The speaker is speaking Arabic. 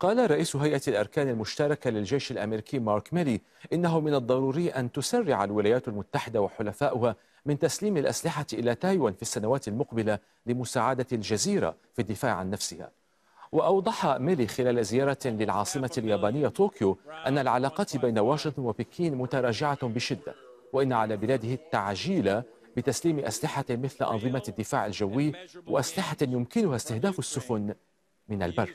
قال رئيس هيئة الأركان المشتركة للجيش الأمريكي مارك ميلي إنه من الضروري أن تسرع الولايات المتحدة وحلفاؤها من تسليم الأسلحة إلى تايوان في السنوات المقبلة لمساعدة الجزيرة في الدفاع عن نفسها وأوضح ميلي خلال زيارة للعاصمة اليابانية طوكيو أن العلاقات بين واشنطن وبكين متراجعة بشدة وإن على بلاده التعجيل بتسليم أسلحة مثل أنظمة الدفاع الجوي وأسلحة يمكنها استهداف السفن Minalbar.